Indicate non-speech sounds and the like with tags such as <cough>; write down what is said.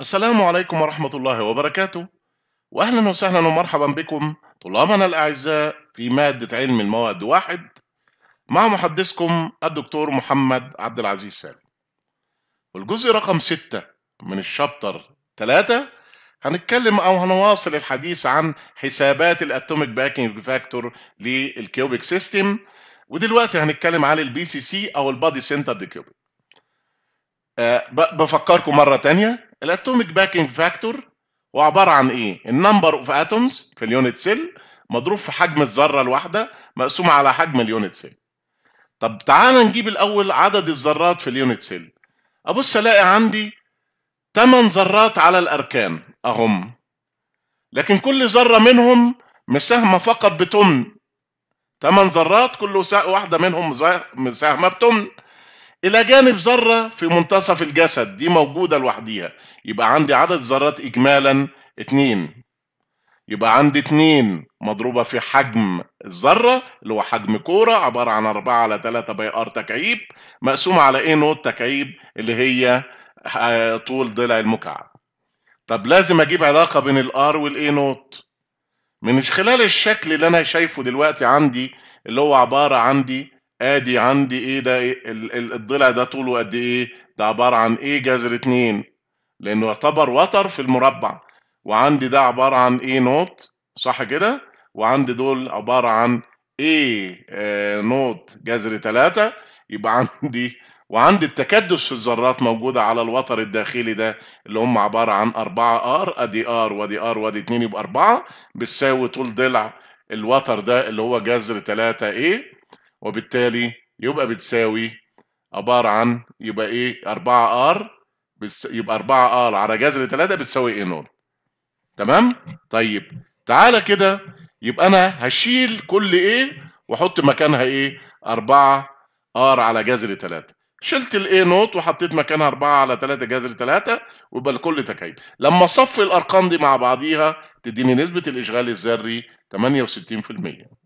السلام عليكم ورحمة الله وبركاته وأهلا وسهلا ومرحبا بكم طلابنا الأعزاء في مادة علم المواد واحد مع محدثكم الدكتور محمد عبد العزيز سالم والجزء رقم ستة من الشابتر ثلاثة هنتكلم أو هنواصل الحديث عن حسابات الأتوميك باكينج فاكتور للكيوبيك سيستم ودلوقتي هنتكلم عن البي سي سي أو البادي سنتر دي كيوبيك آه، بفكركم مرة تانية الاتوميك باكينج فاكتور هو عباره عن ايه النمبر اوف اتومز في اليونت سيل مضروب في حجم الذره الواحده مقسوم على حجم اليونت سيل طب تعالى نجيب الاول عدد الذرات في اليونت سيل ابص الاقي عندي 8 ذرات على الاركان اهم لكن كل ذره منهم مساهمه فقط بتمن 8 ذرات كل واحده منهم مساهمه بتمن إلى جانب ذرة في منتصف الجسد دي موجودة لوحديها يبقى عندي عدد ذرات إجمالا اتنين يبقى عندي اتنين مضروبة في حجم الذرة اللي هو حجم كورة عبارة عن 4 على 3 باي ار تكعيب مقسومة على ايه نوت تكعيب اللي هي آه، طول ضلع المكعب. طب لازم اجيب علاقة بين الار والاي نوت. من خلال الشكل اللي انا شايفه دلوقتي عندي اللي هو عبارة عندي ادي عندي ايه ده إيه الضلع ده طوله قد ايه ده عباره عن ايه جذر 2 لانه يعتبر وتر في المربع وعندي ده عباره عن ايه نوت صح كده وعندي دول عباره عن ايه آه نوت جذر 3 يبقى عندي <laughs> وعندي التكدس في الذرات موجودة على الوتر الداخلي ده اللي هم عبارة عن 4 ار ادي ار وادي ار وادي 2 يبقى 4 بتساوي طول ضلع الوتر ده اللي هو جذر 3 ايه وبالتالي يبقى بتساوي عبارة عن يبقى ايه 4 ار يبقى 4 ار على جذر 3 بتساوي ايه نور تمام طيب تعالى كده يبقى انا هشيل كل ايه واحط مكانها ايه 4 ار على جذر 3 شلت الاي نوت وحطيت مكانها 4 على 3 جذر 3 ويبقى الكل تكعيب لما اصفي الارقام دي مع بعضيها تديني نسبه الاشغال الذري 68%